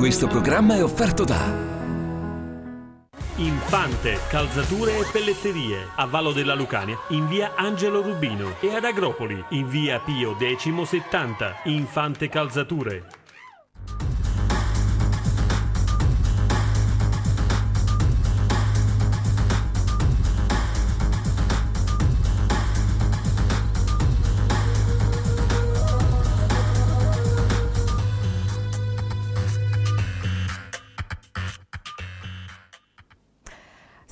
Questo programma è offerto da Infante, calzature e pelletterie a Vallo della Lucania in via Angelo Rubino e ad Agropoli in via Pio X 70 Infante Calzature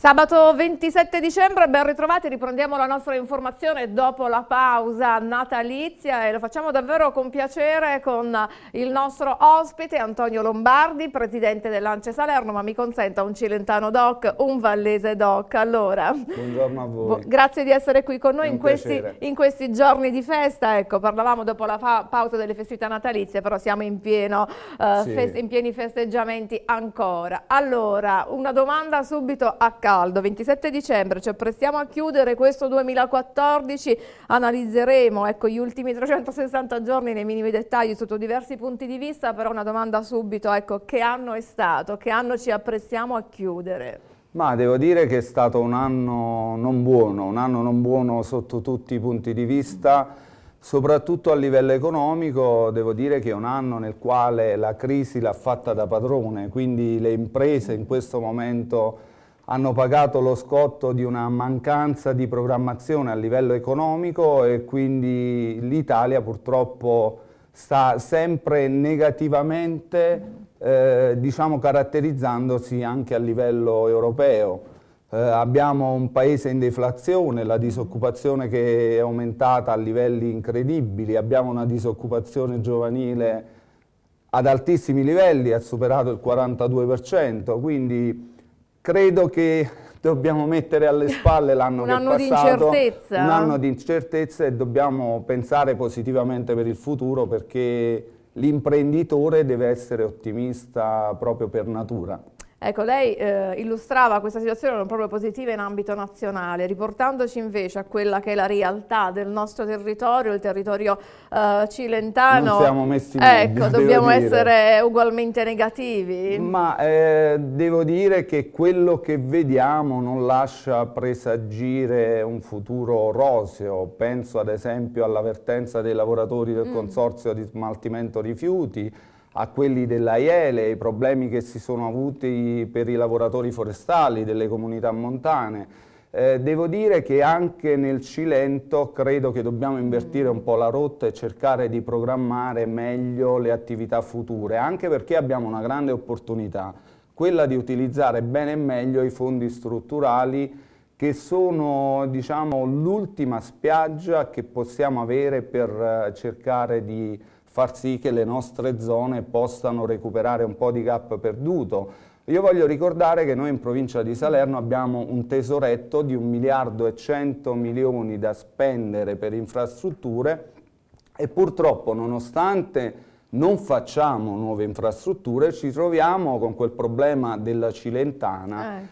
Sabato 27 dicembre, ben ritrovati, riprendiamo la nostra informazione dopo la pausa natalizia e lo facciamo davvero con piacere con il nostro ospite Antonio Lombardi, presidente dell'Ance Salerno, ma mi consenta un cilentano doc, un vallese doc. Allora, buongiorno a voi. Grazie di essere qui con noi in questi, in questi, giorni di festa, ecco, parlavamo dopo la pa pausa delle festività natalizie, però siamo in, pieno, eh, sì. in pieni festeggiamenti ancora. Allora, una domanda subito a caso caldo. 27 dicembre, ci cioè apprestiamo a chiudere questo 2014, analizzeremo ecco, gli ultimi 360 giorni nei minimi dettagli sotto diversi punti di vista, però una domanda subito, ecco, che anno è stato? Che anno ci apprestiamo a chiudere? Ma devo dire che è stato un anno non buono, un anno non buono sotto tutti i punti di vista, soprattutto a livello economico, devo dire che è un anno nel quale la crisi l'ha fatta da padrone, quindi le imprese in questo momento hanno pagato lo scotto di una mancanza di programmazione a livello economico e quindi l'Italia purtroppo sta sempre negativamente eh, diciamo caratterizzandosi anche a livello europeo. Eh, abbiamo un paese in deflazione, la disoccupazione che è aumentata a livelli incredibili, abbiamo una disoccupazione giovanile ad altissimi livelli, ha superato il 42%, quindi credo che dobbiamo mettere alle spalle l'anno che è passato, di incertezza. un anno di incertezza e dobbiamo pensare positivamente per il futuro perché l'imprenditore deve essere ottimista proprio per natura. Ecco, lei eh, illustrava questa situazione non proprio positiva in ambito nazionale, riportandoci invece a quella che è la realtà del nostro territorio, il territorio eh, cilentano. Non siamo messi in Ecco, meglio, dobbiamo essere ugualmente negativi. Ma eh, devo dire che quello che vediamo non lascia presagire un futuro roseo. Penso ad esempio all'avvertenza dei lavoratori del mm. Consorzio di smaltimento rifiuti, a quelli dell'AIELE, ai problemi che si sono avuti per i lavoratori forestali delle comunità montane. Eh, devo dire che anche nel Cilento credo che dobbiamo invertire un po' la rotta e cercare di programmare meglio le attività future, anche perché abbiamo una grande opportunità, quella di utilizzare bene e meglio i fondi strutturali che sono diciamo, l'ultima spiaggia che possiamo avere per eh, cercare di far sì che le nostre zone possano recuperare un po' di gap perduto. Io voglio ricordare che noi in provincia di Salerno abbiamo un tesoretto di 1 miliardo e 100 milioni da spendere per infrastrutture e purtroppo nonostante non facciamo nuove infrastrutture ci troviamo con quel problema della Cilentana eh.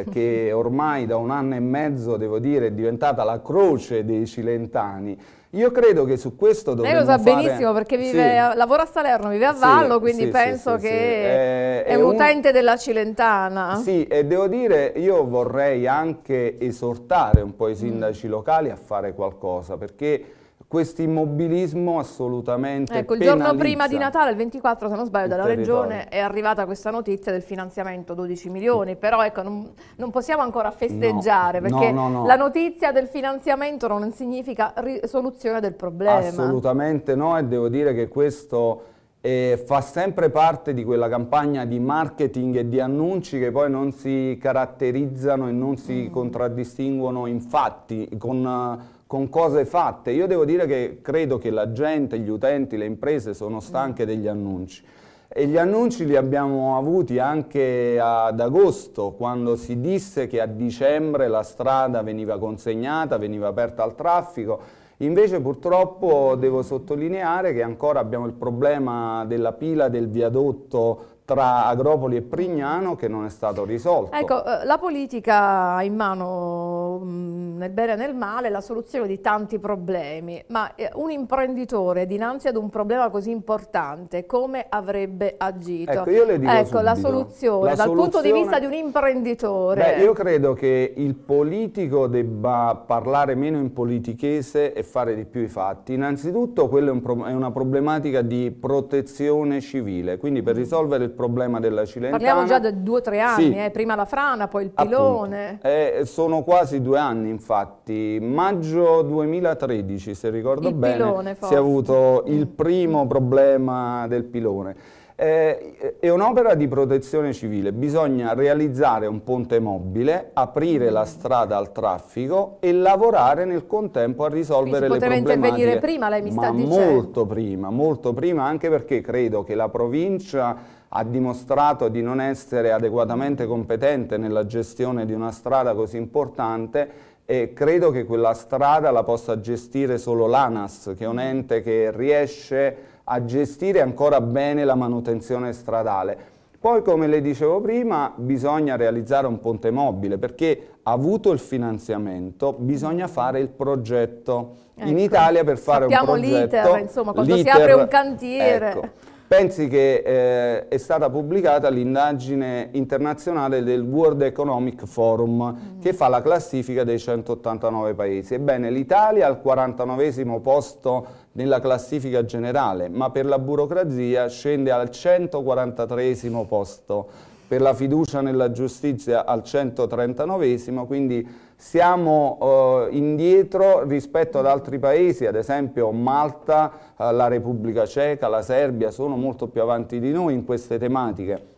Eh, che ormai da un anno e mezzo devo dire è diventata la croce dei cilentani io credo che su questo dovremmo fare... Lei lo sa fare... benissimo perché vive, sì. lavora a Salerno, vive a Vallo, sì, quindi sì, penso che eh, è, è, un utente della Cilentana. Sì, e devo dire, io vorrei anche esortare un po' i sindaci mm. locali a fare qualcosa, perché questo immobilismo assolutamente Ecco, il giorno prima di Natale, il 24 se non sbaglio, dalla Regione è arrivata questa notizia del finanziamento 12 milioni, però ecco, non, non possiamo ancora festeggiare no, perché no, no, la notizia del finanziamento non significa risoluzione del problema. Assolutamente no e devo dire che questo... Eh, fa sempre parte di quella campagna di marketing e di annunci che poi non si caratterizzano e non si mm. contraddistinguono in fatti, con, con cose fatte. Io devo dire che credo che la gente, gli utenti, le imprese sono stanche mm. degli annunci. E gli annunci li abbiamo avuti anche ad agosto, quando si disse che a dicembre la strada veniva consegnata, veniva aperta al traffico. Invece purtroppo devo sottolineare che ancora abbiamo il problema della pila del viadotto tra Agropoli e Prignano che non è stato risolto. Ecco, eh, la politica ha in mano nel bene e nel male la soluzione di tanti problemi, ma eh, un imprenditore dinanzi ad un problema così importante come avrebbe agito? Ecco, io le dico ecco la soluzione la dal soluzione... punto di vista di un imprenditore. Beh, io credo che il politico debba parlare meno in politichese e fare di più i fatti. Innanzitutto quella è, una problematica di protezione civile, quindi per mm. risolvere il problema della Cilentana... Parliamo già da due o tre anni, sì. eh, prima la frana, poi il pilone. Appunto, eh, sono quasi due anni infatti, maggio 2013 se ricordo il bene, pilone, si è avuto il primo problema del pilone. Eh, è un'opera di protezione civile, bisogna realizzare un ponte mobile, aprire la mm. strada al traffico e lavorare nel contempo a risolvere le problematiche. poteva intervenire prima, lei mi sta Ma dicendo. molto prima, molto prima anche perché credo che la provincia ha dimostrato di non essere adeguatamente competente nella gestione di una strada così importante e credo che quella strada la possa gestire solo l'ANAS, che è un ente che riesce a gestire ancora bene la manutenzione stradale. Poi, come le dicevo prima, bisogna realizzare un ponte mobile perché avuto il finanziamento bisogna fare il progetto. Ecco, In Italia per fare un progetto... Sappiamo l'iter, insomma, quando si apre un cantiere... Ecco, Pensi che eh, è stata pubblicata l'indagine internazionale del World Economic Forum mm che fa la classifica dei 189 paesi. Ebbene, l'Italia è al 49 posto nella classifica generale, ma per la burocrazia scende al 143 posto, per la fiducia nella giustizia al 139, quindi siamo eh, indietro rispetto ad altri paesi, ad esempio Malta, eh, la Repubblica Ceca, la Serbia sono molto più avanti di noi in queste tematiche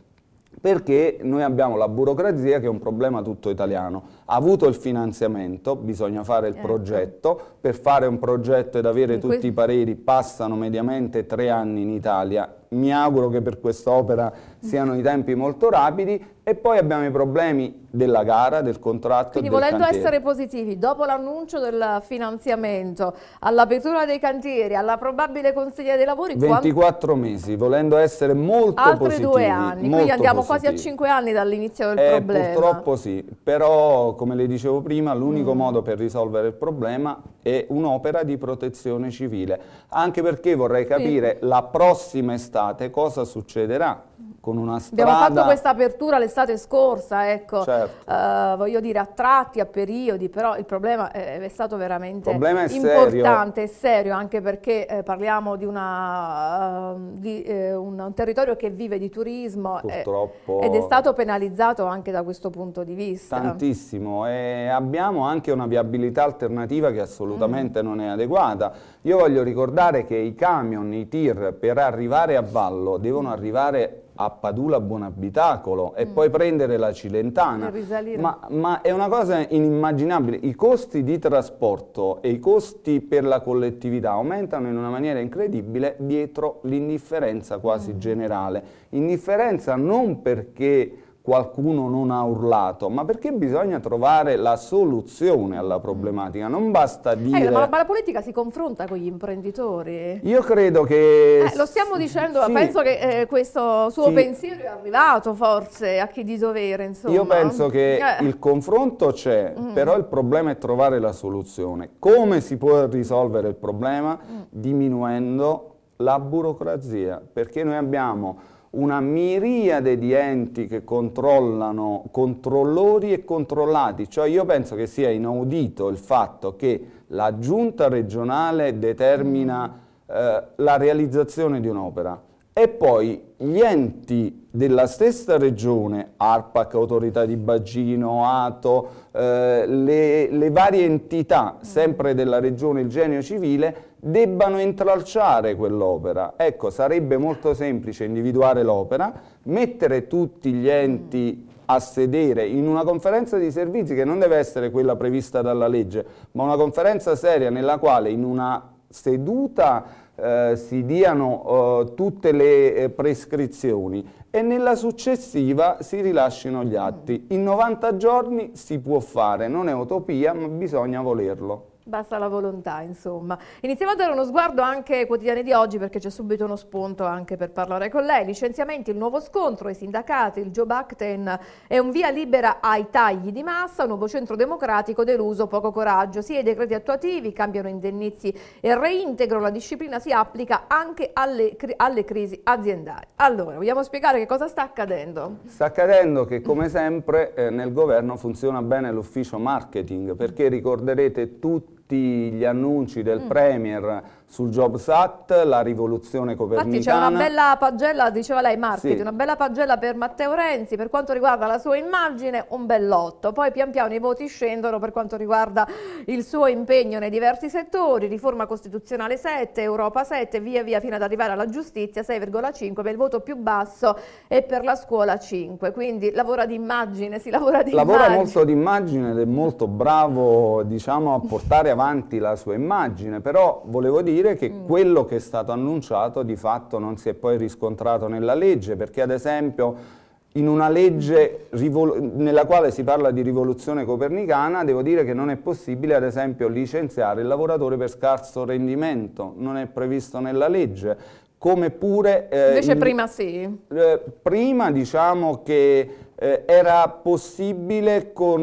perché noi abbiamo la burocrazia che è un problema tutto italiano. Ha avuto il finanziamento, bisogna fare il eh. progetto, per fare un progetto ed avere tutti i pareri passano mediamente tre anni in Italia mi auguro che per quest'opera siano i tempi molto rapidi e poi abbiamo i problemi della gara, del contratto. Quindi del volendo cantiere. essere positivi, dopo l'annuncio del finanziamento, all'apertura dei cantieri, alla probabile consiglia dei lavori... 24 quanti... mesi, volendo essere molto Altri positivi. Altri due anni, quindi andiamo positivi. quasi a 5 anni dall'inizio del eh, problema. Purtroppo sì, però come le dicevo prima l'unico mm. modo per risolvere il problema è un'opera di protezione civile, anche perché vorrei capire sì. la prossima estate cosa succederà con una strada... Abbiamo fatto questa apertura l'estate scorsa, ecco, certo. uh, voglio dire a tratti, a periodi, però il problema è, è stato veramente è importante, serio. è serio, anche perché eh, parliamo di, una, uh, di eh, un, un, territorio che vive di turismo e, eh, ed è stato penalizzato anche da questo punto di vista. Tantissimo e abbiamo anche una viabilità alternativa che assolutamente mm. non è adeguata. Io voglio ricordare che i camion, i tir per arrivare a Vallo devono arrivare a Padula Buonabitacolo e mm. poi prendere la Cilentana. Ma, ma, è una cosa inimmaginabile. I costi di trasporto e i costi per la collettività aumentano in una maniera incredibile dietro l'indifferenza quasi mm. generale. Indifferenza non perché qualcuno non ha urlato, ma perché bisogna trovare la soluzione alla problematica, non basta eh, dire... Eh, ma, la, ma, la politica si confronta con gli imprenditori? Io credo che... Eh, lo stiamo dicendo, sì. penso che eh, questo suo sì. pensiero è arrivato forse a chi di dovere, insomma. Io penso che eh. il confronto c'è, mm. però il problema è trovare la soluzione. Come si può risolvere il problema? Mm. Diminuendo la burocrazia, perché noi abbiamo una miriade di enti che controllano controllori e controllati, cioè io penso che sia inaudito il fatto che la giunta regionale determina mm. eh, la realizzazione di un'opera e poi gli enti della stessa regione, ARPAC, Autorità di Bagino, ATO, eh, le, le varie entità mm. sempre della regione, il genio civile, debbano intralciare quell'opera. Ecco, sarebbe molto semplice individuare l'opera, mettere tutti gli enti a sedere in una conferenza di servizi che non deve essere quella prevista dalla legge, ma una conferenza seria nella quale in una seduta eh, si diano eh, tutte le eh, prescrizioni e nella successiva si rilascino gli atti. In 90 giorni si può fare, non è utopia, ma bisogna volerlo. Basta la volontà, insomma. Iniziamo a dare uno sguardo anche ai quotidiani di oggi perché c'è subito uno spunto anche per parlare con lei. Licenziamenti, il nuovo scontro, i sindacati, il Job Acten è un via libera ai tagli di massa, un nuovo centro democratico deluso, poco coraggio. Sì, i decreti attuativi cambiano indennizi e reintegro, la disciplina, si applica anche alle, alle crisi aziendali. Allora, vogliamo spiegare che cosa sta accadendo? Sta accadendo che come sempre eh, nel governo funziona bene l'ufficio marketing perché ricorderete tutti tutti gli annunci del mm. Premier sul Jobs Act, la rivoluzione copernicana. Infatti c'è una bella pagella, diceva lei marketing, sì. una bella pagella per Matteo Renzi per quanto riguarda la sua immagine, un bellotto. Poi pian piano i voti scendono per quanto riguarda il suo impegno nei diversi settori, riforma costituzionale 7, Europa 7, via via fino ad arrivare alla giustizia 6,5 per il voto più basso e per la scuola 5. Quindi lavora di immagine, si lavora di immagine. Lavora molto di immagine ed è molto bravo, diciamo, a portare avanti la sua immagine, però volevo dire dire che mm. quello che è stato annunciato di fatto non si è poi riscontrato nella legge, perché ad esempio in una legge nella quale si parla di rivoluzione copernicana, devo dire che non è possibile ad esempio licenziare il lavoratore per scarso rendimento, non è previsto nella legge. Come pure... Eh, Invece prima sì. Eh, prima diciamo che eh, era possibile con,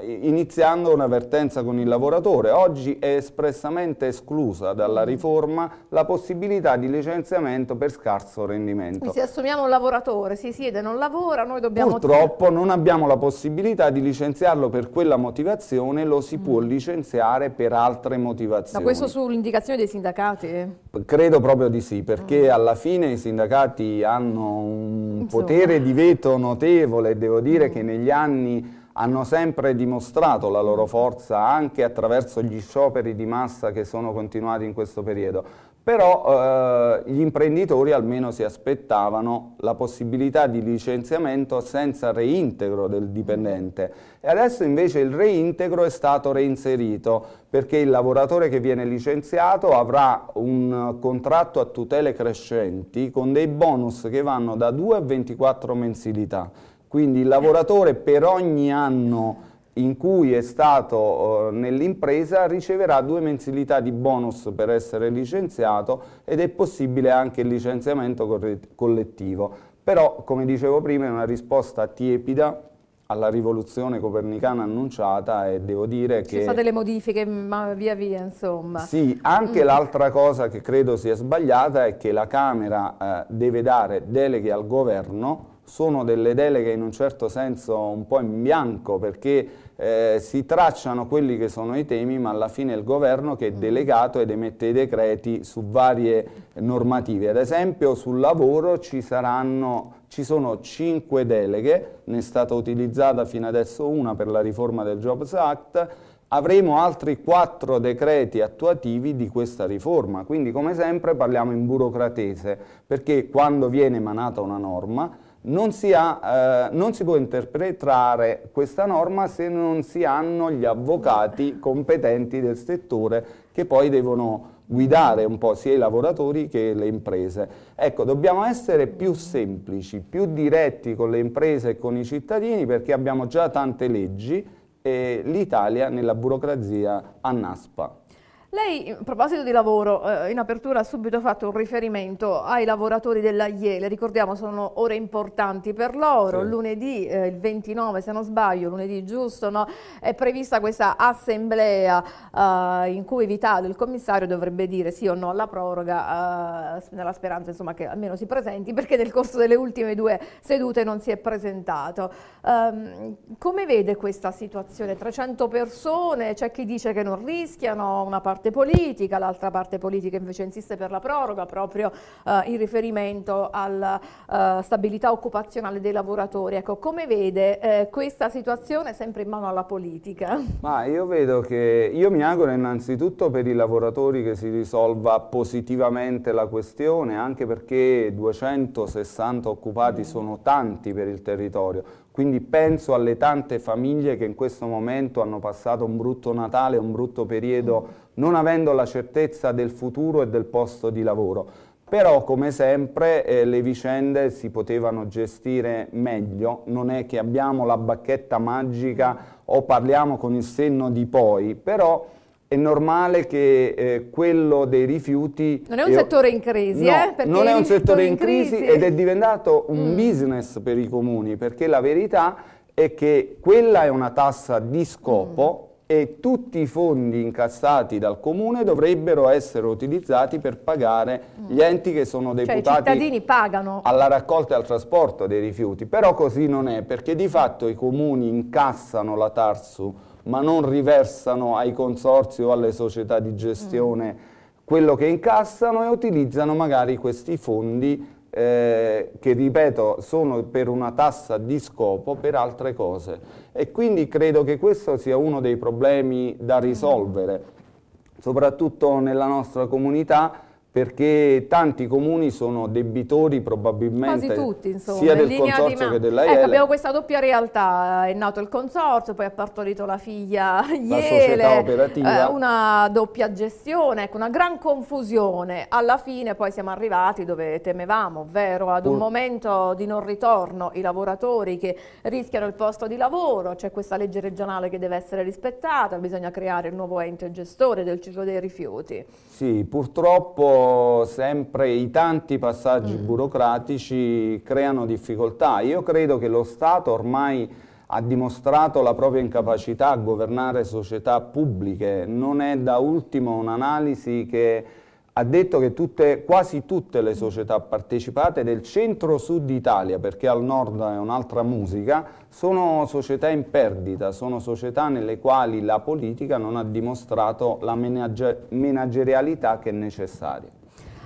eh, iniziando un'avvertenza con il lavoratore. Oggi è espressamente esclusa dalla riforma la possibilità di licenziamento per scarso rendimento. Quindi Se assumiamo un lavoratore, si siede, e non lavora, noi dobbiamo... Purtroppo non abbiamo la possibilità di licenziarlo per quella motivazione, lo si mm. può licenziare per altre motivazioni. Ma questo sull'indicazione dei sindacati? Credo proprio di sì, perché mm. alla fine i sindacati hanno un Insomma. potere di veto notevole consapevole e devo dire mm. che negli anni hanno sempre dimostrato la loro forza anche attraverso gli scioperi di massa che sono continuati in questo periodo. Però eh, gli imprenditori almeno si aspettavano la possibilità di licenziamento senza reintegro del dipendente e adesso invece il reintegro è stato reinserito perché il lavoratore che viene licenziato avrà un contratto a tutele crescenti con dei bonus che vanno da 2 a 24 mensilità. Quindi il lavoratore per ogni anno in cui è stato eh, nell'impresa riceverà due mensilità di bonus per essere licenziato ed è possibile anche il licenziamento collettivo. Però, come dicevo prima, è una risposta tiepida alla rivoluzione copernicana annunciata e devo dire che... Ci sono delle modifiche ma via via insomma. Sì, anche mm. l'altra cosa che credo sia sbagliata è che la Camera eh, deve dare deleghe al governo sono delle deleghe in un certo senso un po' in bianco perché eh, si tracciano quelli che sono i temi ma alla fine è il governo che è mm. delegato ed emette i decreti su varie normative. Ad esempio sul lavoro ci, saranno, ci sono cinque deleghe, ne è stata utilizzata fino adesso una per la riforma del Jobs Act, avremo altri quattro decreti attuativi di questa riforma, quindi come sempre parliamo in burocratese perché quando viene emanata una norma non si, ha, eh, non si, può interpretare questa norma se non si hanno gli avvocati competenti del settore che poi devono guidare un po' sia i lavoratori che le imprese. Ecco, dobbiamo essere più semplici, più diretti con le imprese e con i cittadini perché abbiamo già tante leggi e l'Italia nella burocrazia annaspa. Lei, a proposito di lavoro, eh, in apertura ha subito fatto un riferimento ai lavoratori della IELE, ricordiamo sono ore importanti per loro, sì. lunedì eh, il 29 se non sbaglio, lunedì giusto, no? è prevista questa assemblea eh, in cui Vitale, il commissario, dovrebbe dire sì o no alla proroga, eh, nella speranza insomma, che almeno si presenti, perché nel corso delle ultime due sedute non si è presentato. Ehm, come vede questa situazione? 300 persone, c'è chi dice che non rischiano, una parte parte politica, l'altra parte politica invece insiste per la proroga proprio eh, in riferimento alla eh, stabilità occupazionale dei lavoratori. Ecco, come vede eh, questa situazione sempre in mano alla politica? Ma io vedo che, io mi auguro innanzitutto per i lavoratori che si risolva positivamente la questione, anche perché 260 occupati mm. sono tanti per il territorio, quindi penso alle tante famiglie che in questo momento hanno passato un brutto Natale, un brutto periodo mm non avendo la certezza del futuro e del posto di lavoro. Però come sempre eh, le vicende si potevano gestire meglio, non è che abbiamo la bacchetta magica o parliamo con il senno di poi, però è normale che eh, quello dei rifiuti... Non è un è, settore in crisi, no, eh? non è un settore in crisi, crisi, ed è diventato un mm. business per i comuni, perché la verità è che quella è una tassa di scopo, mm e tutti i fondi incassati dal comune dovrebbero essere utilizzati per pagare gli mm. enti che sono cioè, deputati cioè, alla raccolta e al trasporto dei rifiuti. Però così non è, perché di fatto i comuni incassano la Tarsu ma non riversano ai consorzi o alle società di gestione mm. quello che incassano e utilizzano magari questi fondi eh, che ripeto sono per una tassa di scopo per altre cose e quindi credo che questo sia uno dei problemi da risolvere soprattutto nella nostra comunità perché tanti comuni sono debitori probabilmente tutti, insomma, sia del consorzio che della ecco, abbiamo questa doppia realtà, è nato il consorzio, poi ha partorito la figlia la Iele, eh, una doppia gestione, ecco, una gran confusione, alla fine poi siamo arrivati dove temevamo, ovvero ad un momento di non ritorno i lavoratori che rischiano il posto di lavoro, c'è questa legge regionale che deve essere rispettata, bisogna creare il nuovo ente gestore del ciclo dei rifiuti. Sì, purtroppo sempre i tanti passaggi mm. burocratici creano difficoltà. Io credo che lo Stato ormai ha dimostrato la propria incapacità a governare società pubbliche. Non è da ultimo un'analisi che ha detto che tutte, quasi tutte le società partecipate del centro-sud Italia, perché al nord è un'altra musica, sono società in perdita, sono società nelle quali la politica non ha dimostrato la menagerialità che è necessaria.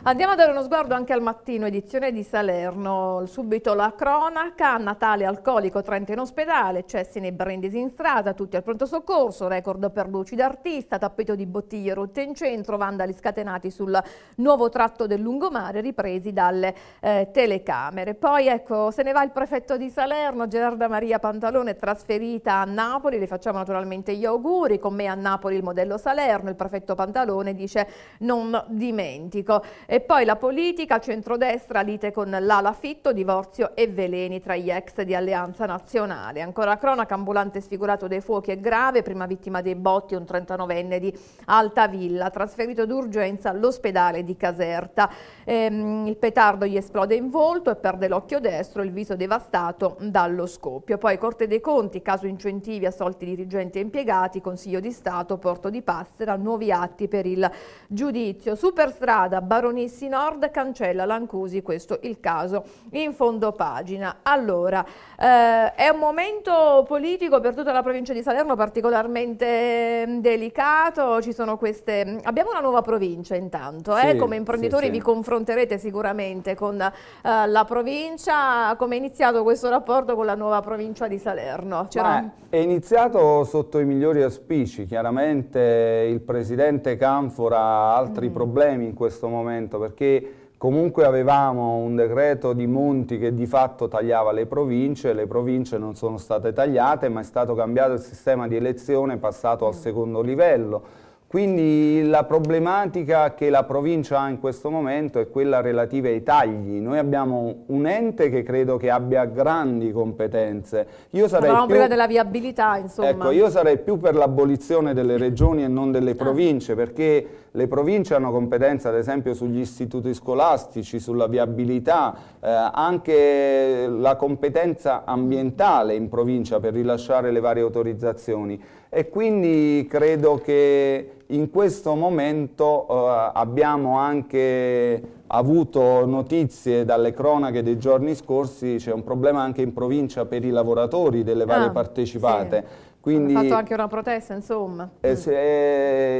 Andiamo a dare uno sguardo anche al mattino, edizione di Salerno. Subito la cronaca, Natale alcolico, Trenta in ospedale, Cessi nei Brindisi in strada, tutti al pronto soccorso, record per luci d'artista, tappeto di bottiglie rotte in centro, vandali scatenati sul nuovo tratto del lungomare ripresi dalle eh, telecamere. Poi ecco, se ne va il prefetto di Salerno, Gerarda Maria Pantalone, trasferita a Napoli, le facciamo naturalmente gli auguri, con me a Napoli il modello Salerno, il prefetto Pantalone dice non dimentico. E poi la politica, centrodestra, lite con l'ala fitto, divorzio e veleni tra gli ex di Alleanza Nazionale. Ancora cronaca, ambulante sfigurato dai fuochi è grave, prima vittima dei botti, un 39enne di Altavilla, trasferito d'urgenza all'ospedale di Caserta. Ehm, il petardo gli esplode in volto e perde l'occhio destro, il viso devastato dallo scoppio. Poi Corte dei Conti, caso incentivi, assolti dirigenti e impiegati, Consiglio di Stato, Porto di Passera, nuovi atti per il giudizio. Superstrada, Baronia Missi Nord cancella Lancusi, questo il caso in fondo pagina. Allora, eh, è un momento politico per tutta la provincia di Salerno particolarmente mm, delicato, ci sono queste... Mm, abbiamo una nuova provincia intanto, eh, sì, eh? come imprenditori sì, vi confronterete sicuramente con eh, la provincia, come è iniziato questo rapporto con la nuova provincia di Salerno? Beh, è iniziato sotto i migliori auspici, chiaramente il presidente Canfora ha altri mm. problemi in questo momento decreto, perché comunque avevamo un decreto di Monti che di fatto tagliava le province, le province non sono state tagliate, ma è stato cambiato il sistema di elezione passato al mm. secondo livello. Quindi la problematica che la provincia ha in questo momento è quella relativa ai tagli. Noi abbiamo un ente che credo che abbia grandi competenze. Io sarei più... prima della viabilità, insomma. Ecco, io sarei più per l'abolizione delle regioni e non delle ah. province, perché le province hanno competenza ad esempio sugli istituti scolastici, sulla viabilità, eh, anche la competenza ambientale in provincia per rilasciare le varie autorizzazioni e quindi credo che in questo momento eh, abbiamo anche avuto notizie dalle cronache dei giorni scorsi, c'è un problema anche in provincia per i lavoratori delle varie ah, partecipate. Sì quindi, Hanno fatto anche una protesta, insomma. Eh, se,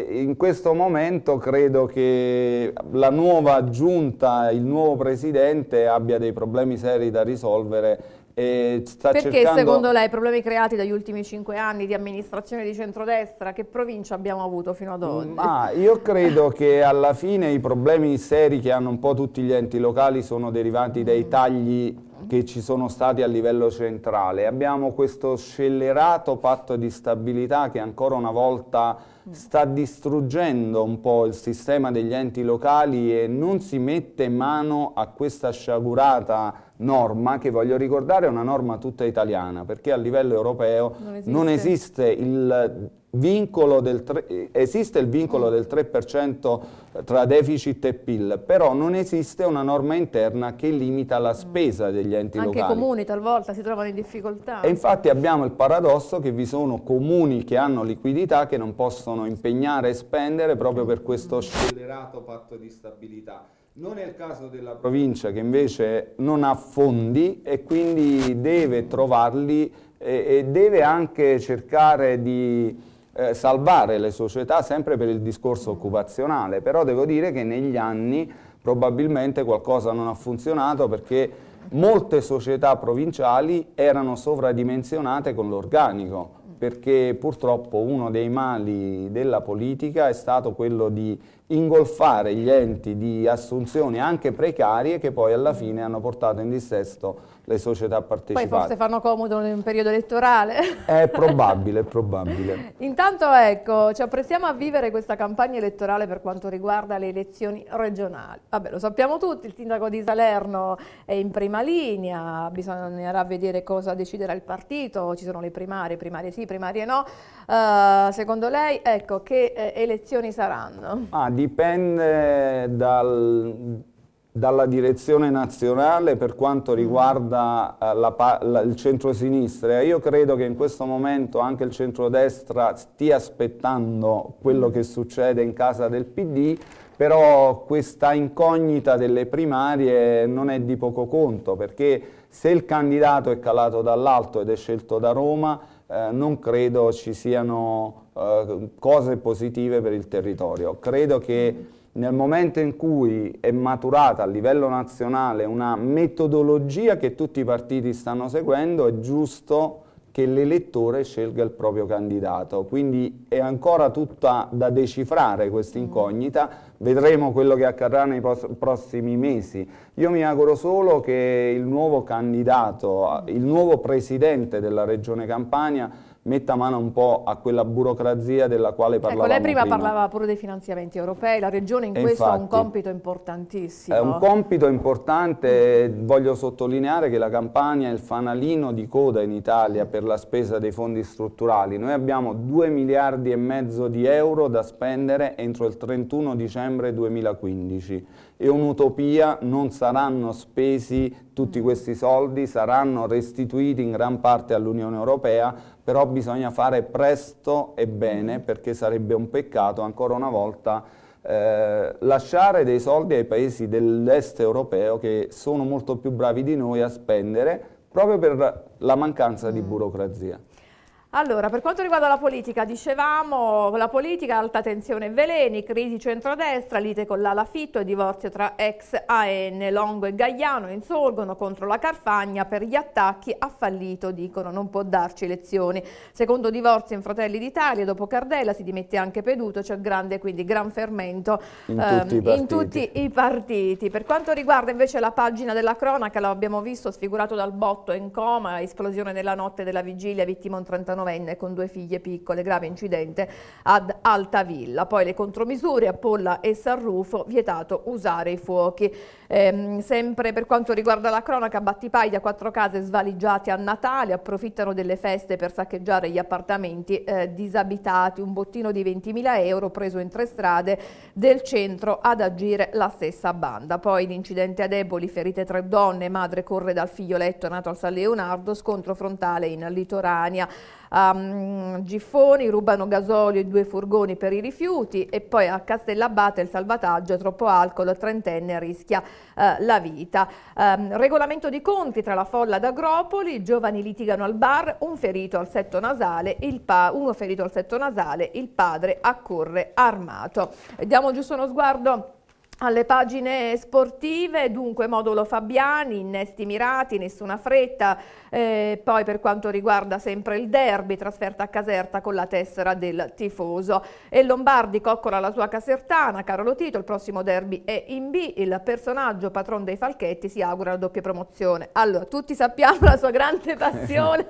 eh, in questo momento credo che la nuova giunta, il nuovo presidente abbia dei problemi seri da risolvere perché cercando... secondo lei i problemi creati dagli ultimi cinque anni di amministrazione di centrodestra, che provincia abbiamo avuto fino ad oggi? Ma io credo che alla fine i problemi seri che hanno un po' tutti gli enti locali sono derivanti dai mm. tagli che ci sono stati a livello centrale. Abbiamo questo scellerato patto di stabilità che ancora una volta mm. sta distruggendo un po' il sistema degli enti locali e non si mette mano a questa sciagurata norma che voglio ricordare è una norma tutta italiana, perché a livello europeo non esiste, non esiste il vincolo del 3, esiste il vincolo del 3% tra deficit e PIL, però non esiste una norma interna che limita la spesa degli enti Anche locali. Anche i comuni talvolta si trovano in difficoltà. E infatti abbiamo il paradosso che vi sono comuni che hanno liquidità che non possono impegnare e spendere proprio per questo scellerato patto di stabilità. Non è il caso della provincia che invece non ha fondi e quindi deve trovarli e, deve anche cercare di eh, salvare le società sempre per il discorso occupazionale, però devo dire che negli anni probabilmente qualcosa non ha funzionato perché molte società provinciali erano sovradimensionate con l'organico perché purtroppo uno dei mali della politica è stato quello di ingolfare gli enti di assunzioni anche precarie che poi alla fine hanno portato in dissesto le società partecipate. Poi forse fanno comodo in un periodo elettorale. È probabile, è probabile. Intanto ecco, ci apprestiamo a vivere questa campagna elettorale per quanto riguarda le elezioni regionali. Vabbè, lo sappiamo tutti, il sindaco di Salerno è in prima linea, bisognerà vedere cosa deciderà il partito, ci sono le primarie, primarie sì, primarie no. Uh, secondo lei, ecco, che eh, elezioni saranno? Ah, dipende dal, dalla direzione nazionale per quanto mm-hmm. riguarda eh, la, la, il centro-sinistra. Io credo che in questo momento anche il centro-destra stia aspettando quello mm-hmm. che succede in casa del PD, però questa incognita delle primarie non è di poco conto, perché se il candidato è calato dall'alto ed è scelto da Roma, eh, non credo ci siano eh, cose positive per il territorio. Credo che nel momento in cui è maturata a livello nazionale una metodologia che tutti i partiti stanno seguendo, è giusto che l'elettore scelga il proprio candidato. Quindi è ancora tutta da decifrare questa incognita, vedremo quello che accadrà nei prossimi mesi. Io mi auguro solo che il nuovo candidato, il nuovo presidente della Regione Campania metta mano un po' a quella burocrazia della quale ecco, parlavamo ecco, lei prima, prima. parlava pure dei finanziamenti europei, la Regione in e questo infatti, ha un compito importantissimo. È un compito importante, voglio sottolineare che la Campania è il fanalino di coda in Italia per la spesa dei fondi strutturali. Noi abbiamo 2 miliardi e mezzo di euro da spendere entro il 31 dicembre 2015 è un'utopia non saranno spesi tutti mm. questi soldi, saranno restituiti in gran parte all'Unione Europea, però bisogna fare presto e bene mm. perché sarebbe un peccato ancora una volta eh, lasciare dei soldi ai paesi dell'est europeo che sono molto più bravi di noi a spendere proprio per la mancanza di mm. burocrazia. Allora, per quanto riguarda la politica, dicevamo la politica, alta tensione veleni, crisi centrodestra, lite con la Lafitto e divorzio tra ex AN, Longo e Gagliano insorgono contro la Carfagna per gli attacchi ha fallito, dicono, non può darci lezioni. Secondo divorzio in Fratelli d'Italia, dopo Cardella si dimette anche Peduto, c'è cioè grande, quindi gran fermento in, ehm, tutti in, tutti i partiti. Per quanto riguarda invece la pagina della cronaca, l'abbiamo visto sfigurato dal botto in coma, esplosione nella notte della vigilia, vittima un 39 diciannovenne con due figlie piccole, grave incidente ad Altavilla. Poi le contromisure a Polla e Sarrufo, vietato usare i fuochi. Ehm, sempre per quanto riguarda la cronaca, Battipaglia, quattro case svaligiate a Natale, approfittano delle feste per saccheggiare gli appartamenti eh, disabitati, un bottino di 20.000 euro preso in tre strade del centro ad agire la stessa banda. Poi l'incidente a Deboli, ferite tre donne, madre corre dal figlioletto nato al San Leonardo, scontro frontale in Litorania a Giffoni, rubano gasolio e due furgoni per i rifiuti e poi a Castellabate il salvataggio, troppo alcol, trentenne rischia eh, la vita. Eh, regolamento di conti tra la folla d'Agropoli, giovani litigano al bar, un ferito al setto nasale, uno ferito al setto nasale, il padre accorre armato. Diamo giusto uno sguardo alle pagine sportive, dunque modulo Fabiani, innesti mirati, nessuna fretta, eh, poi per quanto riguarda sempre il derby, trasferta a Caserta con la tessera del tifoso. E Lombardi coccola la sua casertana, Carolo Tito, il prossimo derby è in B, il personaggio patron dei Falchetti si augura la doppia promozione. Allora, tutti sappiamo la sua grande passione,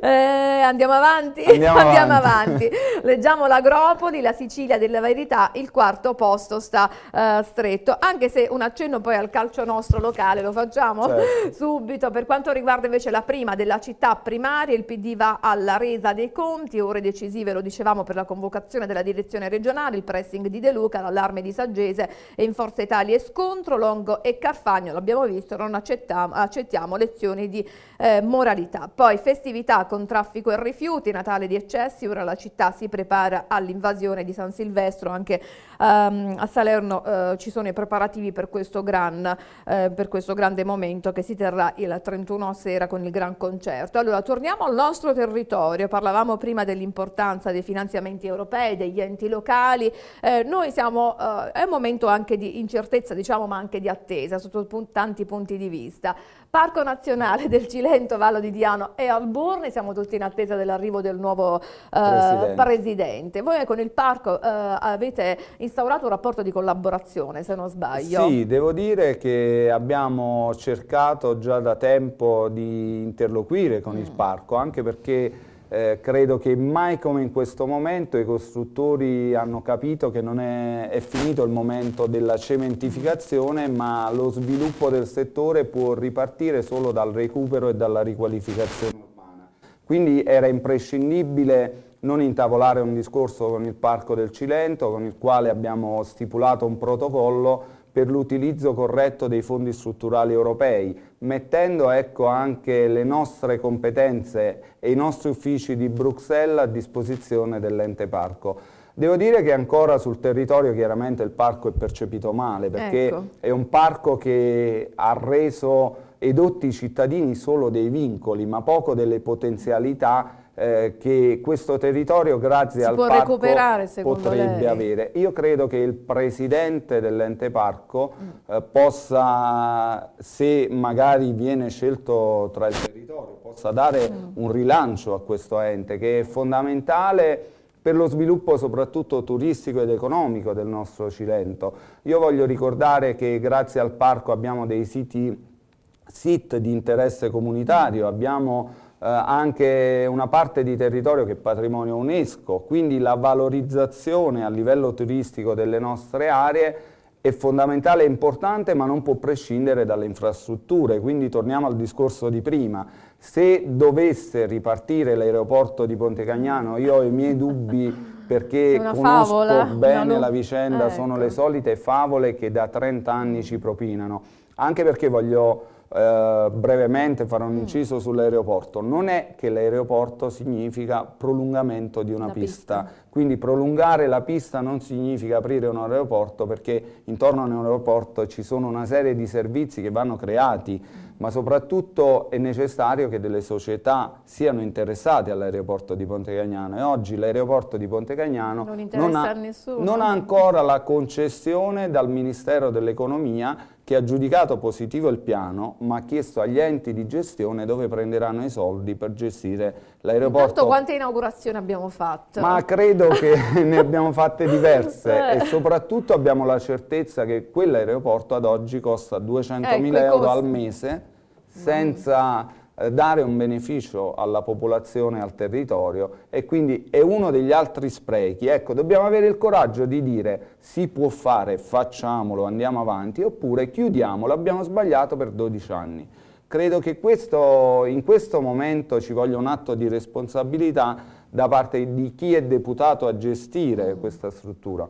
eh, andiamo avanti? Andiamo, andiamo avanti. avanti. Leggiamo l'Agropoli, la Sicilia della verità, il quarto posto sta... Eh, eh, stretto, anche se un accenno poi al calcio nostro locale lo facciamo certo. subito. Per quanto riguarda invece la prima della città primaria, il PD va alla resa dei conti, ore decisive lo dicevamo per la convocazione della direzione regionale, il pressing di De Luca, l'allarme di Saggese e in Forza Italia e scontro, Longo e Carfagno, l'abbiamo visto, non accettiamo, accettiamo lezioni di eh, moralità. Poi festività con traffico e rifiuti, Natale di eccessi, ora la città si prepara all'invasione di San Silvestro anche ehm, a Salerno eh, eh, ci sono i preparativi per questo, gran, eh, per questo, grande momento che si terrà il 31 sera con il gran concerto. Allora torniamo al nostro territorio, parlavamo prima dell'importanza dei finanziamenti europei, degli enti locali, eh, noi siamo, eh, è un momento anche di incertezza diciamo ma anche di attesa sotto tanti punti di vista. Parco Nazionale del Cilento, Vallo di Diano e Alburni, siamo tutti in attesa dell'arrivo del nuovo eh, presidente. presidente. Voi con il parco eh, avete instaurato un rapporto di collaborazione, se non sbaglio. Sì, devo dire che abbiamo cercato già da tempo di interloquire con mm. il parco, anche perché eh, credo che mai come in questo momento i costruttori hanno capito che non è, è, finito il momento della cementificazione ma lo sviluppo del settore può ripartire solo dal recupero e dalla riqualificazione urbana. Quindi era imprescindibile non intavolare un discorso con il Parco del Cilento con il quale abbiamo stipulato un protocollo per l'utilizzo corretto dei fondi strutturali europei mettendo ecco, anche le nostre competenze e i nostri uffici di Bruxelles a disposizione dell'ente parco. Devo dire che ancora sul territorio chiaramente il parco è percepito male perché ecco. è un parco che ha reso edotti i cittadini solo dei vincoli ma poco delle potenzialità eh, che questo territorio grazie si al parco potrebbe lei. avere. Io credo che il presidente dell'ente parco mm. eh, possa, se magari viene scelto tra il territorio, possa dare mm. un rilancio a questo ente che è fondamentale per lo sviluppo soprattutto turistico ed economico del nostro Cilento. Io voglio ricordare che grazie al parco abbiamo dei siti SIT di interesse comunitario, abbiamo eh, anche una parte di territorio che è patrimonio UNESCO, quindi la valorizzazione a livello turistico delle nostre aree è fondamentale e importante ma non può prescindere dalle infrastrutture, quindi torniamo al discorso di prima, se dovesse ripartire l'aeroporto di Ponte Cagnano io ho i miei dubbi perché conosco favola, bene la vicenda, ecco. sono le ecco. solite favole che da 30 anni ci propinano, anche perché voglio eh, brevemente fare un mm. inciso mm. sull'aeroporto. Non è che l'aeroporto significa prolungamento di una pista. pista. quindi prolungare la pista non significa aprire un aeroporto perché intorno a un aeroporto ci sono una serie di servizi che vanno creati, mm. ma soprattutto è necessario che delle società siano interessate all'aeroporto di Ponte Cagnano e oggi l'aeroporto di Ponte Cagnano non, non, ha, nessuno, non ha ancora la concessione dal Ministero dell'Economia che ha giudicato positivo il piano, ma ha chiesto agli enti di gestione dove prenderanno i soldi per gestire l'aeroporto. quante inaugurazioni abbiamo fatto? Ma credo che ne abbiamo fatte diverse eh. e soprattutto abbiamo la certezza che quell'aeroporto ad oggi costa 200.000 ecco, euro costi. al mese mm. senza eh, dare un beneficio alla popolazione, al territorio e quindi è uno degli altri sprechi. Ecco, dobbiamo avere il coraggio di dire si può fare, facciamolo, andiamo avanti, oppure chiudiamolo, abbiamo sbagliato per 12 anni. Credo che questo, in questo momento ci voglia un atto di responsabilità da parte di chi è deputato a gestire questa struttura.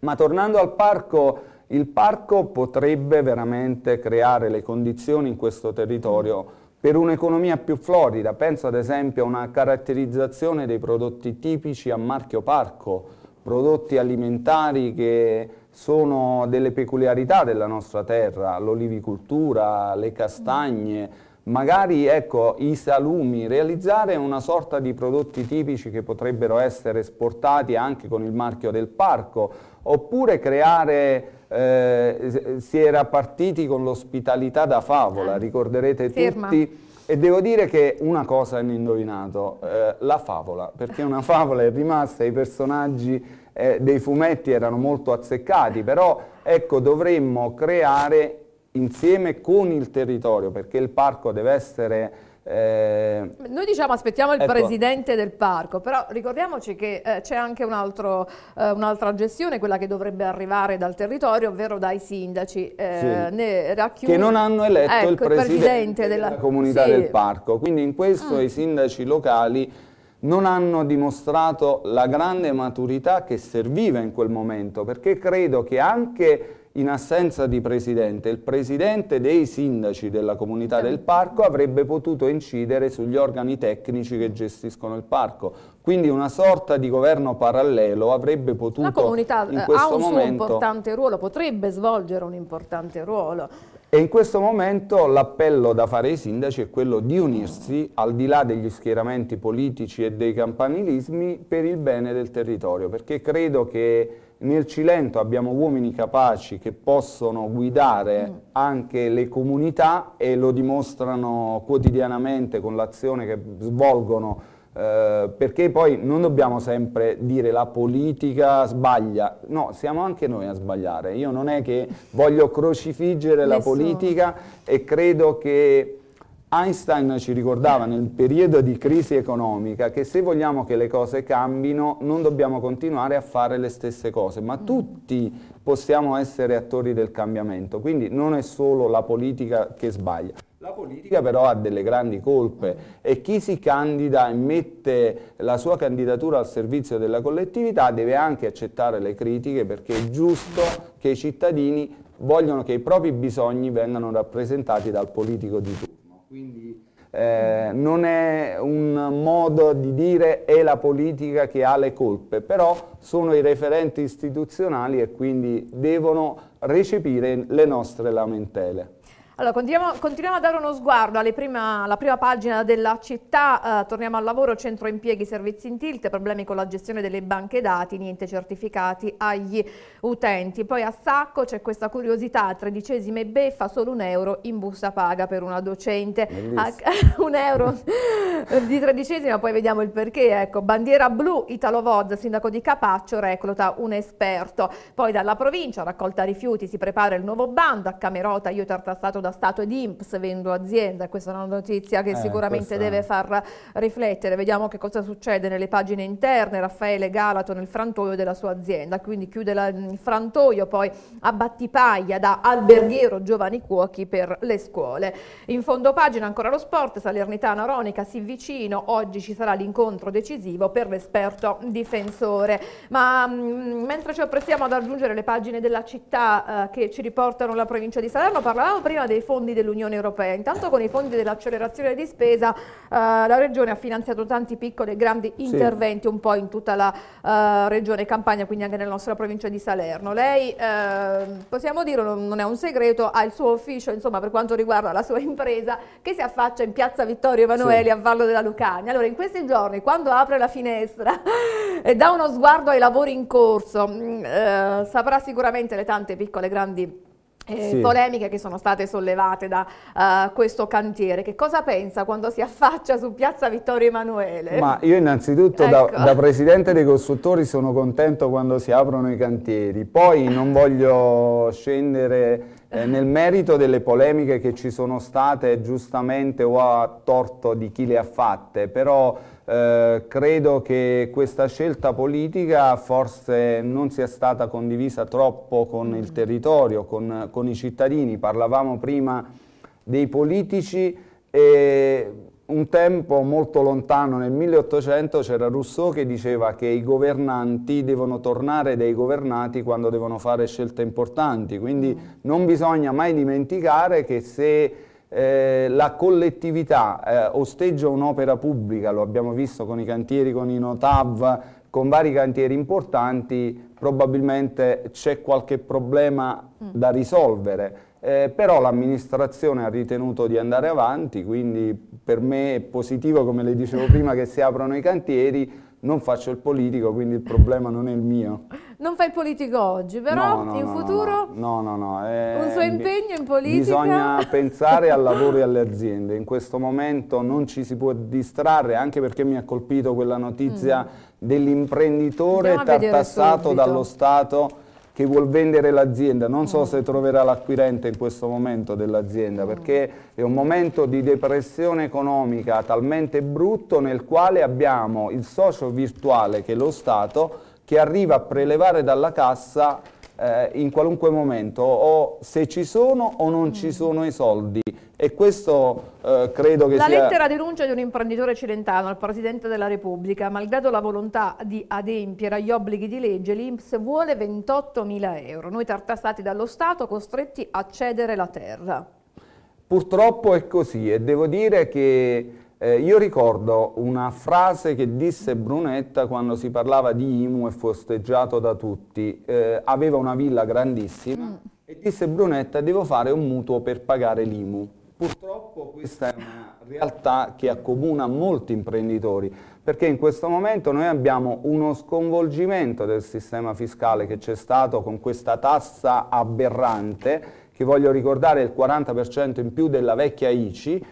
Ma tornando al parco, il parco potrebbe veramente creare le condizioni in questo territorio per un'economia più florida, penso ad esempio a una caratterizzazione dei prodotti tipici a marchio parco, prodotti alimentari che sono delle peculiarità della nostra terra, l'olivicultura, le castagne, magari ecco, i salumi, realizzare una sorta di prodotti tipici che potrebbero essere esportati anche con il marchio del parco, oppure creare eh, si era partiti con l'ospitalità da favola, eh, ricorderete Ferma. tutti. E devo dire che una cosa hanno indovinato, eh, la favola, perché una favola è rimasta, i personaggi eh, dei fumetti erano molto azzeccati, però ecco dovremmo creare insieme con il territorio, perché il parco deve essere... Eh... Noi diciamo aspettiamo il ecco. presidente del parco, però ricordiamoci che eh, c'è anche eh, un'altra eh, un gestione, quella che dovrebbe arrivare dal territorio, ovvero dai sindaci. Eh, sì. Racchiude... Che non hanno eletto ecco, il, presidente il, presidente della, della comunità sì. del parco, quindi in questo mm. i sindaci locali non hanno dimostrato la grande maturità che serviva in quel momento, perché credo che anche in assenza di presidente, il presidente dei sindaci della comunità del parco avrebbe potuto incidere sugli organi tecnici che gestiscono il parco. Quindi una sorta di governo parallelo avrebbe potuto La comunità eh, ha un momento, importante ruolo, potrebbe svolgere un importante ruolo. E in questo momento l'appello da fare ai sindaci è quello di unirsi al di là degli schieramenti politici e dei campanilismi per il bene del territorio, perché credo che nel Cilento abbiamo uomini capaci che possono guidare mm. anche le comunità e lo dimostrano quotidianamente con l'azione che svolgono eh, perché poi non dobbiamo sempre dire la politica sbaglia, no, siamo anche noi a sbagliare, io non è che voglio crocifiggere la politica e credo che Einstein ci ricordava nel periodo di crisi economica che se vogliamo che le cose cambino non dobbiamo continuare a fare le stesse cose, ma mm. tutti possiamo essere attori del cambiamento, quindi non è solo la politica che sbaglia. La politica però ha delle grandi colpe e chi si candida e mette la sua candidatura al servizio della collettività deve anche accettare le critiche perché è giusto che i cittadini vogliono che i propri bisogni vengano rappresentati dal politico di turno. Quindi eh, non è un modo di dire è la politica che ha le colpe, però sono i referenti istituzionali e quindi devono recepire le nostre lamentele. Allora, continuiamo, continuiamo, a dare uno sguardo prima, alla prima pagina della città, eh, torniamo al lavoro, centro impieghi, servizi in tilt, problemi con la gestione delle banche dati, niente certificati agli utenti. Poi a Sacco c'è questa curiosità, tredicesime beffa, solo un euro in busta paga per una docente. A, ah, un euro di tredicesima, poi vediamo il perché. Ecco, bandiera blu, Italo Voz, sindaco di Capaccio, recluta un esperto. Poi dalla provincia, raccolta rifiuti, si prepara il nuovo bando, a Camerota, io tartassato da da Stato ed INPS, vendo azienda, questa è una notizia che eh, sicuramente questa... deve far riflettere, vediamo che cosa succede nelle pagine interne, Raffaele Galato nel frantoio della sua azienda, quindi chiude la, il frantoio, poi a Battipaglia da alberghiero Giovanni Cuochi per le scuole. In fondo pagina ancora lo sport, Salernitana Ronica si vicino, oggi ci sarà l'incontro decisivo per l'esperto difensore, ma mh, mm, mentre ci apprestiamo ad aggiungere le pagine della città eh, che ci riportano la provincia di Salerno, parlavamo prima dei dei fondi dell'Unione Europea. Intanto con i fondi dell'accelerazione di spesa eh, la Regione ha finanziato tanti piccoli e grandi interventi sì. un po' in tutta la eh, Regione Campania, quindi anche nella nostra provincia di Salerno. Lei, eh, possiamo dire, non è un segreto, ha il suo ufficio insomma, per quanto riguarda la sua impresa che si affaccia in piazza Vittorio Emanuele sì. a Vallo della Lucania. Allora in questi giorni quando apre la finestra e dà uno sguardo ai lavori in corso mm, eh, saprà sicuramente le tante piccole e grandi eh, sì. polemiche che sono state sollevate da uh, questo cantiere. Che cosa pensa quando si affaccia su Piazza Vittorio Emanuele? Ma io innanzitutto ecco. da, da, presidente dei costruttori sono contento quando si aprono i cantieri, poi non voglio scendere eh, nel merito delle polemiche che ci sono state giustamente o a torto di chi le ha fatte, però eh, credo che questa scelta politica forse non sia stata condivisa troppo con il mm-hmm. territorio, con, con i cittadini. Parlavamo prima dei politici e un tempo molto lontano, nel 1800, c'era Rousseau che diceva che i governanti devono tornare dai governati quando devono fare scelte importanti, quindi mm. non bisogna mai dimenticare che se eh, la collettività eh, osteggia un'opera pubblica, lo abbiamo visto con i cantieri, con i Notav, con vari cantieri importanti, probabilmente c'è qualche problema mm. da risolvere. Eh, però l'amministrazione ha ritenuto di andare avanti, quindi per me è positivo, come le dicevo prima, che si aprano i cantieri, non faccio il politico, quindi il problema non è il mio. Non fai il politico oggi, però no, no, in no, futuro? No, no, no. Eh, un suo impegno in politica? Bisogna pensare al lavoro e alle aziende. In questo momento non ci si può distrarre, anche perché mi ha colpito quella notizia mm. dell'imprenditore tartassato dallo Stato che vuol vendere l'azienda, non so mm. se troverà l'acquirente in questo momento dell'azienda, mm. perché è un momento di depressione economica talmente brutto nel quale abbiamo il socio virtuale che è lo Stato che arriva a prelevare dalla cassa eh, in qualunque momento o se ci sono o non mm. ci sono i soldi e questo eh, credo che la sia... La lettera denuncia di un imprenditore cilentano al Presidente della Repubblica, malgrado la volontà di adempiere agli obblighi di legge, l'Inps vuole 28 mila euro, noi tartassati dallo Stato costretti a cedere la terra. Purtroppo è così e devo dire che eh, io ricordo una frase che disse Brunetta quando si parlava di Imu e fu osteggiato da tutti. Eh, aveva una villa grandissima mm. e disse Brunetta devo fare un mutuo per pagare l'Imu. Purtroppo questa è una realtà che accomuna molti imprenditori, perché in questo momento noi abbiamo uno sconvolgimento del sistema fiscale che c'è stato con questa tassa aberrante, che voglio ricordare è il 40% in più della vecchia ICI,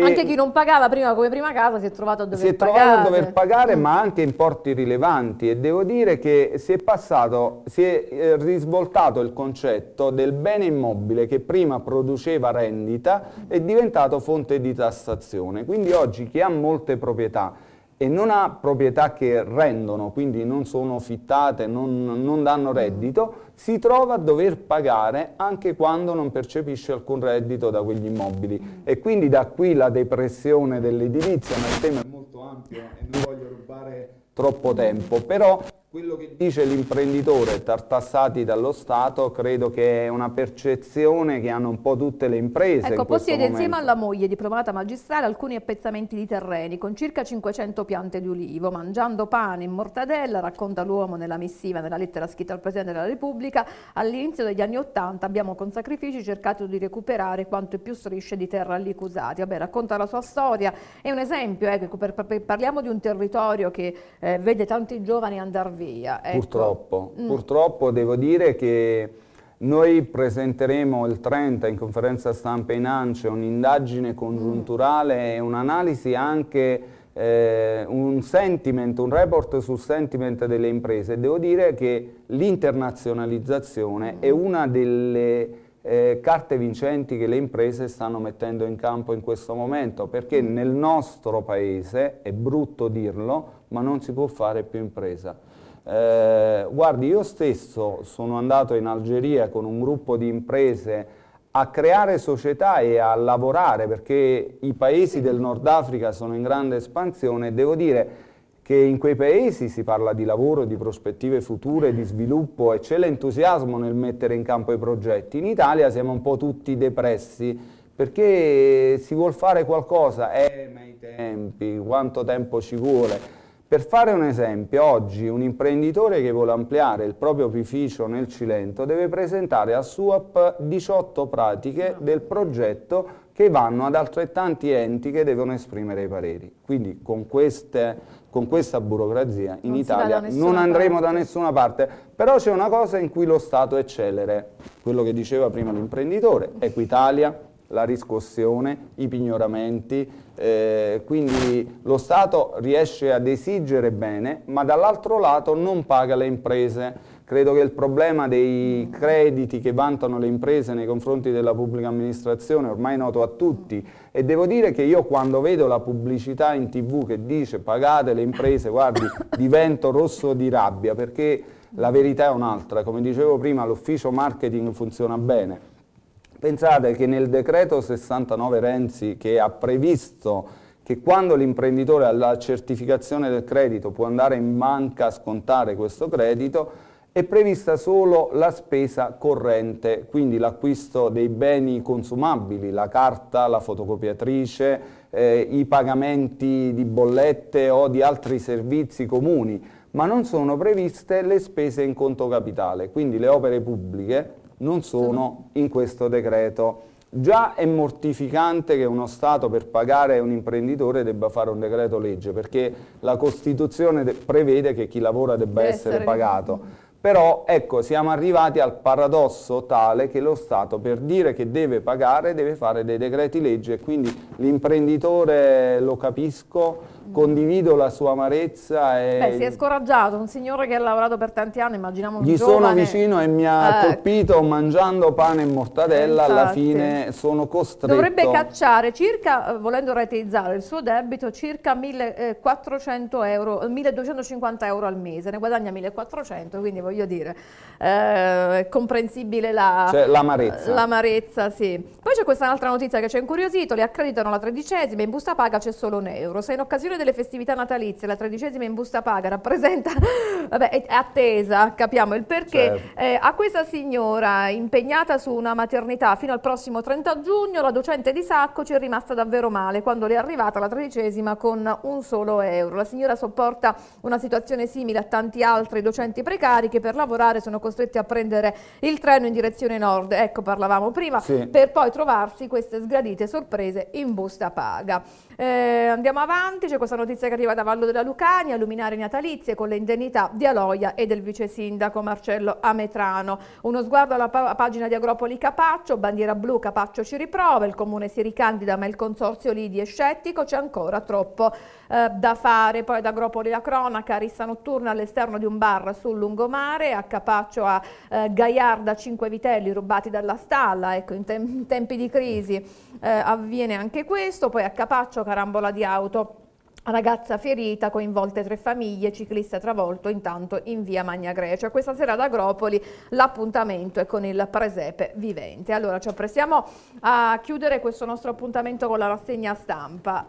che anche chi non pagava prima come prima casa si è trovato a dover pagare. Si è pagare. a dover pagare, mm. ma anche importi rilevanti e devo dire che si è passato, si è eh, risvoltato il concetto del bene immobile che prima produceva rendita è diventato fonte di tassazione. Quindi oggi chi ha molte proprietà e non ha proprietà che rendono, quindi non sono fittate, non, non danno mm. reddito, si trova a dover pagare anche quando non percepisce alcun reddito da quegli immobili. Mm. E quindi da qui la depressione dell'edilizia, ma il tema è molto ampio e non voglio rubare troppo tempo, però quello che dice l'imprenditore tartassati dallo Stato credo che è una percezione che hanno un po' tutte le imprese. Ecco, in possiede insieme alla moglie diplomata magistrale alcuni appezzamenti di terreni con circa 500 piante di ulivo, mangiando pane in mortadella, racconta l'uomo nella missiva, nella lettera scritta al Presidente della Repubblica, all'inizio degli anni Ottanta abbiamo con sacrifici cercato di recuperare quanto più strisce di terra lì Cusati. Vabbè, racconta la sua storia, è un esempio, ecco, eh, parliamo di un territorio che eh, vede tanti giovani andar via via. Ecco. Purtroppo, mm. purtroppo devo dire che noi presenteremo il 30 in conferenza stampa in ANCE un'indagine congiunturale mm. un'analisi anche eh, un sentiment, un report sul sentiment delle imprese. Devo dire che l'internazionalizzazione mm. è una delle eh, carte vincenti che le imprese stanno mettendo in campo in questo momento, perché mm. nel nostro paese, è brutto dirlo, ma non si può fare più impresa. Eh, guardi, io stesso sono andato in Algeria con un gruppo di imprese a creare società e a lavorare perché i paesi del Nord Africa sono in grande espansione e devo dire che in quei paesi si parla di lavoro, di prospettive future, di sviluppo e c'è l'entusiasmo nel mettere in campo i progetti. In Italia siamo un po' tutti depressi perché si vuol fare qualcosa, eh ma i tempi, quanto tempo ci vuole. Per fare un esempio, oggi un imprenditore che vuole ampliare il proprio opificio nel Cilento deve presentare a SUAP 18 pratiche ah. del progetto che vanno ad altrettanti enti che devono esprimere i pareri. Quindi con, queste, con questa burocrazia in non Italia non andremo parte. da nessuna parte, però c'è una cosa in cui lo Stato è celere, quello che diceva prima l'imprenditore, Equitalia, la riscossione, i pignoramenti, eh, quindi lo Stato riesce ad esigere bene, ma dall'altro lato non paga le imprese. Credo che il problema dei crediti che vantano le imprese nei confronti della pubblica amministrazione ormai noto a tutti e devo dire che io quando vedo la pubblicità in tv che dice pagate le imprese, guardi, divento rosso di rabbia perché la verità è un'altra. Come dicevo prima, l'ufficio marketing funziona bene Pensate che nel decreto 69 Renzi che ha previsto che quando l'imprenditore ha la certificazione del credito può andare in banca a scontare questo credito, è prevista solo la spesa corrente, quindi l'acquisto dei beni consumabili, la carta, la fotocopiatrice, eh, i pagamenti di bollette o di altri servizi comuni, ma non sono previste le spese in conto capitale, quindi le opere pubbliche non sono in questo decreto. Già è mortificante che uno Stato per pagare un imprenditore debba fare un decreto legge, perché la Costituzione prevede che chi lavora debba essere, essere pagato. Però ecco, siamo arrivati al paradosso tale che lo Stato per dire che deve pagare deve fare dei decreti legge, e quindi l'imprenditore lo capisco, condivido la sua amarezza. E Beh, si è scoraggiato, un signore che ha lavorato per tanti anni, immaginiamo un Gli giovane... sono vicino e mi ha eh. colpito mangiando pane e mortadella, Infatti. alla fine sono costretto... Dovrebbe cacciare circa, eh, volendo rateizzare il suo debito, circa 1400 eh, euro, 1250 euro al mese, ne guadagna 1400, quindi voglio dire, eh, è comprensibile la... Cioè, l'amarezza. Eh, l'amarezza, sì. Poi c'è questa altra notizia che ci ha incuriosito, li accreditano la tredicesima, in busta paga c'è solo un euro, se in occasione l'avvio delle festività natalizie, la tredicesima in busta paga rappresenta, vabbè, è attesa, capiamo il perché. Certo. Eh, a questa signora impegnata su una maternità fino al prossimo 30 giugno, la docente di Sacco ci è rimasta davvero male quando le è arrivata la tredicesima con un solo euro. La signora sopporta una situazione simile a tanti altri docenti precari che per lavorare sono costretti a prendere il treno in direzione nord, ecco parlavamo prima, sì. per poi trovarsi queste sgradite sorprese in busta paga. Eh, andiamo avanti, c'è questa notizia che arriva da Vallo della Lucania, luminare natalizie con le indennità di Aloia e del vice sindaco Marcello Ametrano. Uno sguardo alla pa pagina di Agropoli Capaccio, bandiera blu Capaccio ci riprova, il comune si ricandida ma il consorzio Lidi è scettico, c'è ancora troppo eh, da fare. Poi ad Agropoli la cronaca, rissa notturna all'esterno di un bar sul lungomare, a Capaccio a eh, Gaiarda cinque vitelli rubati dalla stalla, ecco in, te in tempi di crisi eh, avviene anche questo, poi a Capaccio carambola di auto Ragazza ferita, coinvolte tre famiglie, ciclista travolto intanto in via Magna Grecia. Cioè, questa sera ad Agropoli l'appuntamento è con il presepe vivente. Allora ci apprestiamo a chiudere questo nostro appuntamento con la rassegna stampa.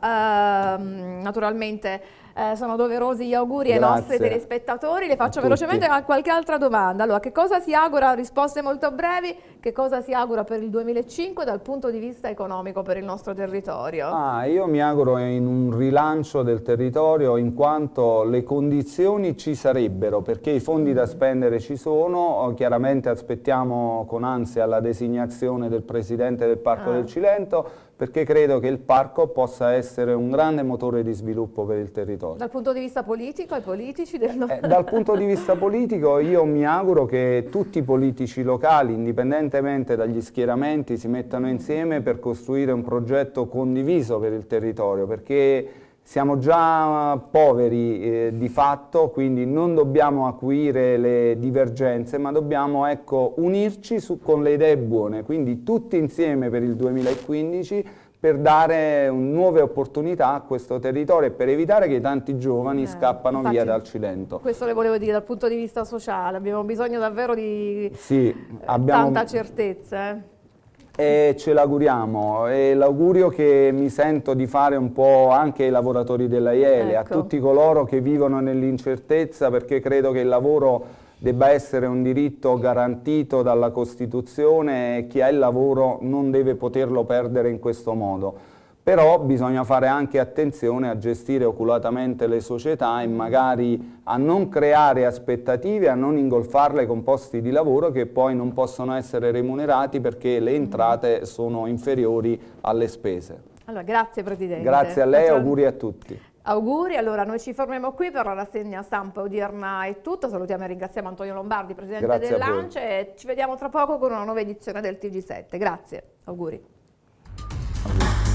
Uh, naturalmente eh, sono doverosi gli auguri Grazie. ai nostri telespettatori. Le faccio velocemente qualche altra domanda. Allora, che cosa si augura? Risposte molto brevi. Che cosa si augura per il 2005 dal punto di vista economico per il nostro territorio? Ah, io mi auguro in un rilancio del territorio in quanto le condizioni ci sarebbero perché i fondi da spendere ci sono. Oh, chiaramente aspettiamo con ansia la designazione del Presidente del Parco ah. del Cilento perché credo che il parco possa essere un grande motore di sviluppo per il territorio. Dal punto di vista politico, ai politici? Del... No... Eh, dal punto di vista politico io mi auguro che tutti i politici locali, indipendentemente dagli schieramenti, si mettano insieme per costruire un progetto condiviso per il territorio, perché siamo già poveri eh, di fatto, quindi non dobbiamo acuire le divergenze, ma dobbiamo ecco, unirci su, con le idee buone, quindi tutti insieme per il 2015 per dare nuove opportunità a questo territorio e per evitare che tanti giovani eh, scappano infatti, via dal Cilento. Questo le volevo dire dal punto di vista sociale, abbiamo bisogno davvero di sì, abbiamo... tanta certezza. Eh. E ce l'auguriamo e l'augurio che mi sento di fare un po' anche ai lavoratori della IELE, ecco. a tutti coloro che vivono nell'incertezza perché credo che il lavoro debba essere un diritto garantito dalla Costituzione e chi ha il lavoro non deve poterlo perdere in questo modo però bisogna fare anche attenzione a gestire oculatamente le società e magari a non creare aspettative, a non ingolfarle con posti di lavoro che poi non possono essere remunerati perché le mm-hmm. entrate sono inferiori alle spese. Allora, grazie Presidente. Grazie a lei, auguri a tutti. Auguri, allora noi ci fermiamo qui per la rassegna stampa odierna è tutto, salutiamo e ringraziamo Antonio Lombardi, Presidente dell'ANCE e ci vediamo tra poco con una nuova edizione del TG7, grazie, auguri. auguri.